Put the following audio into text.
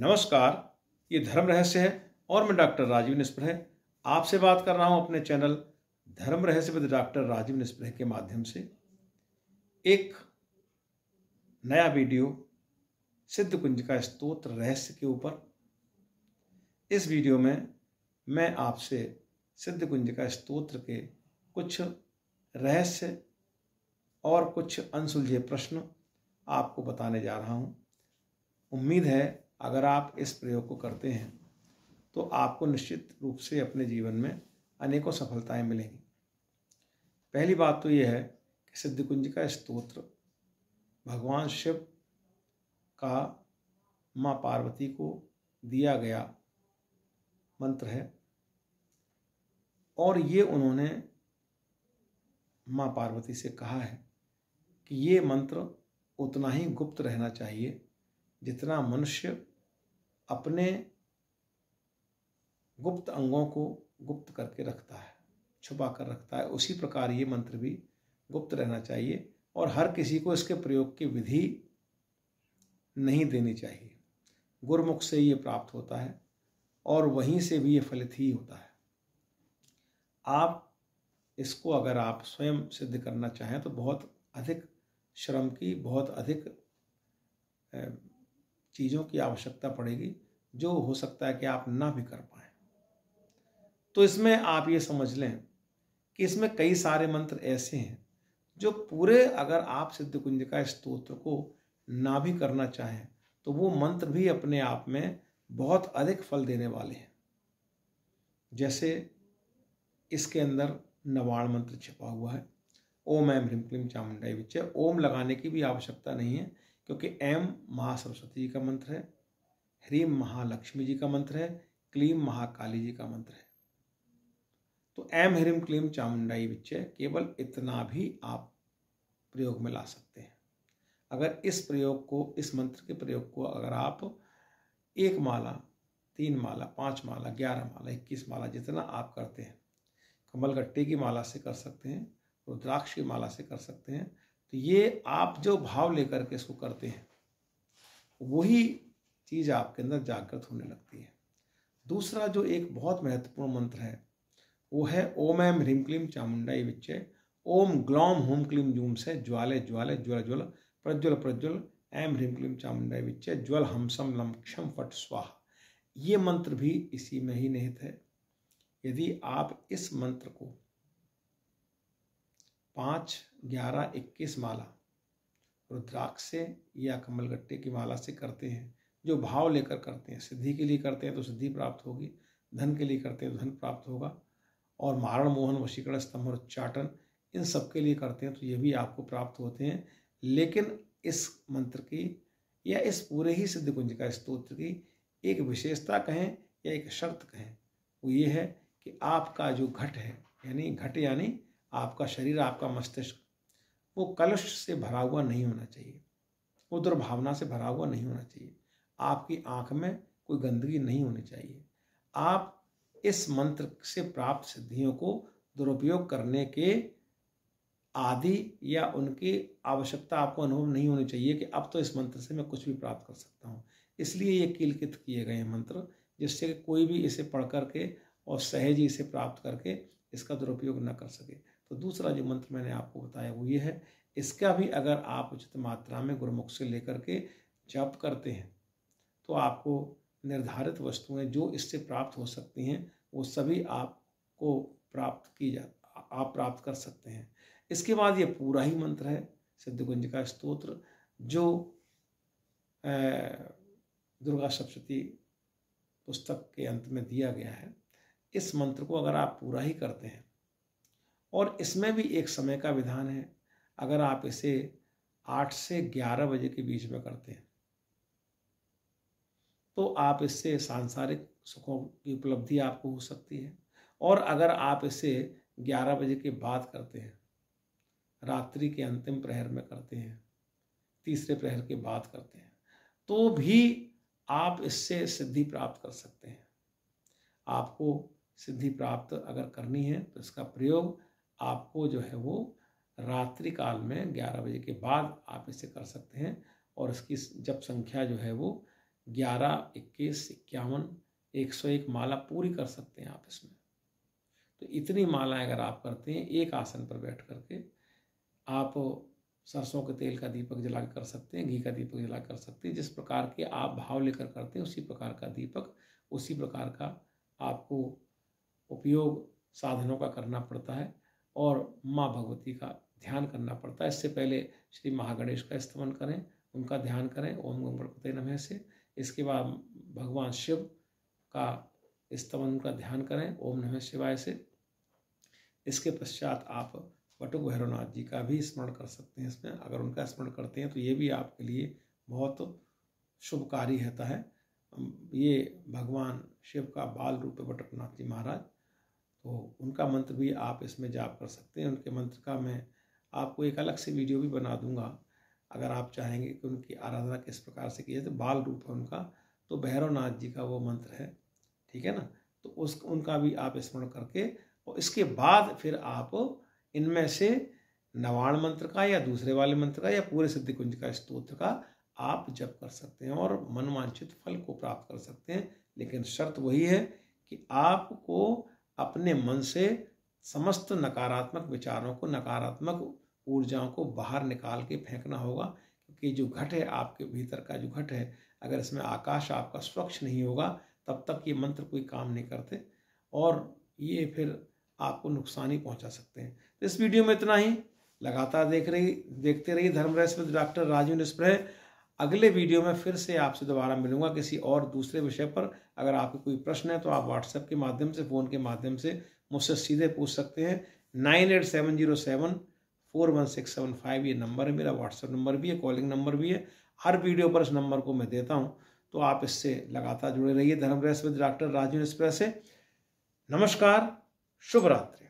नमस्कार ये धर्म रहस्य है और मैं डॉक्टर राजीव निष्प्रह आपसे बात कर रहा हूँ अपने चैनल धर्म रहस्य विद डॉक्टर राजीव निष्प्रह के माध्यम से एक नया वीडियो सिद्ध कुंज का स्तोत्र रहस्य के ऊपर इस वीडियो में मैं आपसे सिद्ध कुंज का स्तोत्र के कुछ रहस्य और कुछ अनसुलझे प्रश्न आपको बताने जा रहा हूँ उम्मीद है अगर आप इस प्रयोग को करते हैं तो आपको निश्चित रूप से अपने जीवन में अनेकों सफलताएं मिलेंगी पहली बात तो यह है कि सिद्धिकुंज का स्तोत्र भगवान शिव का माँ पार्वती को दिया गया मंत्र है और ये उन्होंने माँ पार्वती से कहा है कि ये मंत्र उतना ही गुप्त रहना चाहिए जितना मनुष्य अपने गुप्त अंगों को गुप्त करके रखता है छुपा कर रखता है उसी प्रकार ये मंत्र भी गुप्त रहना चाहिए और हर किसी को इसके प्रयोग की विधि नहीं देनी चाहिए गुरुमुख से ये प्राप्त होता है और वहीं से भी ये फलित ही होता है आप इसको अगर आप स्वयं सिद्ध करना चाहें तो बहुत अधिक श्रम की बहुत अधिक चीज़ों की आवश्यकता पड़ेगी जो हो सकता है कि आप ना भी कर पाए तो इसमें आप ये समझ लें कि इसमें कई सारे मंत्र ऐसे हैं जो पूरे अगर आप सिद्ध कुंजिका स्त्रोत्र को ना भी करना चाहें तो वो मंत्र भी अपने आप में बहुत अधिक फल देने वाले हैं जैसे इसके अंदर नवाण मंत्र छिपा हुआ है ओम एम ह्रीम क्लीम चामुंडाई विचय ओम लगाने की भी आवश्यकता नहीं है क्योंकि एम महासरस्वती सरस्वती जी का मंत्र है ह्रीम महालक्ष्मी जी का मंत्र है क्लीम महाकाली जी का मंत्र है तो एम ह्रीम क्लीम चामुंडाई विचय केवल इतना भी आप प्रयोग में ला सकते हैं अगर इस प्रयोग को इस मंत्र के प्रयोग को अगर आप एक माला तीन माला पाँच माला ग्यारह माला इक्कीस माला जितना आप करते हैं कमल गट्टे की माला से कर सकते हैं रुद्राक्ष की माला से कर सकते हैं तो ये आप जो भाव लेकर के इसको करते हैं वही चीज़ आपके अंदर जागृत होने लगती है दूसरा जो एक बहुत महत्वपूर्ण मंत्र है वो है ओम एम ह्रीम क्लीम चामुंडाई विच्चे ओम ग्लॉम होम क्लीम जूम से ज्वाले ज्वाले ज्वल ज्वल प्रज्वल प्रज्वल एम ह्रीम क्लीम चामुंडाई विच्चे ज्वल हमसम लमक्षम फट स्वाहा ये मंत्र भी इसी में ही निहित है यदि आप इस मंत्र को पाँच ग्यारह इक्कीस माला रुद्राक्ष से या कमलगट्टे की माला से करते हैं जो भाव लेकर करते हैं सिद्धि के लिए करते हैं तो सिद्धि प्राप्त होगी धन के लिए करते हैं तो धन प्राप्त होगा और मारण मोहन वशीकरण स्तंभ और चाटन इन सब के लिए करते हैं तो ये भी आपको प्राप्त होते हैं लेकिन इस मंत्र की या इस पूरे ही सिद्ध कुंज का स्तोत्र की एक विशेषता कहें या एक शर्त कहें वो ये है कि आपका जो घट है यानी घट यानी आपका शरीर आपका मस्तिष्क वो कलश से भरा हुआ नहीं होना चाहिए वो दुर्भावना से भरा हुआ नहीं होना चाहिए आपकी आंख में कोई गंदगी नहीं होनी चाहिए आप इस मंत्र से प्राप्त सिद्धियों को दुरुपयोग करने के आदि या उनकी आवश्यकता आपको अनुभव नहीं होनी चाहिए कि अब तो इस मंत्र से मैं कुछ भी प्राप्त कर सकता हूँ इसलिए ये किलकित किए गए मंत्र जिससे कि कोई भी इसे पढ़ करके और सहज ही इसे प्राप्त करके इसका दुरुपयोग न कर सके तो दूसरा जो मंत्र मैंने आपको बताया वो ये है इसका भी अगर आप उचित मात्रा में गुरुमुख से लेकर के जप करते हैं तो आपको निर्धारित वस्तुएं जो इससे प्राप्त हो सकती हैं वो सभी आपको प्राप्त की जा आप प्राप्त कर सकते हैं इसके बाद ये पूरा ही मंत्र है सिद्धगुंज का स्तोत्र जो दुर्गा सप्तती पुस्तक के अंत में दिया गया है इस मंत्र को अगर आप पूरा ही करते हैं और इसमें भी एक समय का विधान है अगर आप इसे आठ से ग्यारह बजे के बीच में करते हैं तो आप इससे सांसारिक सुखों की उपलब्धि आपको हो सकती है और अगर आप इसे 11 बजे के बाद करते हैं रात्रि के अंतिम प्रहर में करते हैं तीसरे प्रहर के बाद करते हैं तो भी आप इससे सिद्धि प्राप्त कर सकते हैं आपको सिद्धि प्राप्त अगर करनी है तो इसका प्रयोग आपको जो है वो रात्रि काल में 11 बजे के बाद आप इसे कर सकते हैं और इसकी जब संख्या जो है वो ग्यारह इक्कीस इक्यावन एक सौ एक माला पूरी कर सकते हैं आप इसमें तो इतनी मालाएं अगर आप करते हैं एक आसन पर बैठ करके आप सरसों के तेल का दीपक जला कर सकते हैं घी का दीपक जला कर सकते हैं जिस प्रकार के आप भाव लेकर करते हैं उसी प्रकार का दीपक उसी प्रकार का आपको उपयोग साधनों का करना पड़ता है और माँ भगवती का ध्यान करना पड़ता है इससे पहले श्री महागणेश का स्तमन करें उनका ध्यान करें ओम गंगणपते नमह से इसके बाद भगवान शिव का स्तवन का ध्यान करें ओम नमः शिवाय से इसके पश्चात आप वटुक भैरवनाथ जी का भी स्मरण कर सकते हैं इसमें अगर उनका स्मरण करते हैं तो ये भी आपके लिए बहुत शुभकारी रहता है ये भगवान शिव का बाल रूप है वटकनाथ जी महाराज तो उनका मंत्र भी आप इसमें जाप कर सकते हैं उनके मंत्र का मैं आपको एक अलग से वीडियो भी बना दूंगा अगर आप चाहेंगे कि उनकी आराधना किस प्रकार से की जाए तो बाल रूप है उनका तो भैरवनाथ जी का वो मंत्र है ठीक है ना तो उस उनका भी आप स्मरण करके और इसके बाद फिर आप इनमें से नवाण मंत्र का या दूसरे वाले मंत्र का या पूरे सिद्धि कुंज का स्त्रोत्र का आप जप कर सकते हैं और मनवांछित फल को प्राप्त कर सकते हैं लेकिन शर्त वही है कि आपको अपने मन से समस्त नकारात्मक विचारों को नकारात्मक ऊर्जाओं को बाहर निकाल के फेंकना होगा क्योंकि जो घट है आपके भीतर का जो घट है अगर इसमें आकाश आपका स्वच्छ नहीं होगा तब तक ये मंत्र कोई काम नहीं करते और ये फिर आपको नुकसान ही पहुँचा सकते हैं तो इस वीडियो में इतना ही लगातार देख रही देखते रहिए धर्म रहस्य डॉक्टर राजीव निस्प्रह अगले वीडियो में फिर से आपसे दोबारा मिलूंगा किसी और दूसरे विषय पर अगर आपको कोई प्रश्न है तो आप व्हाट्सएप के माध्यम से फ़ोन के माध्यम से मुझसे सीधे पूछ सकते हैं nine eight seven zero seven four one six seven five ये नंबर है मेरा व्हाट्सअप नंबर भी है कॉलिंग नंबर भी है हर वीडियो पर इस नंबर को मैं देता हूँ तो आप इससे लगातार जुड़े रहिए धर्म रहस्य डॉक्टर राजू एक्सप्रेस से नमस्कार शुभ रात्रि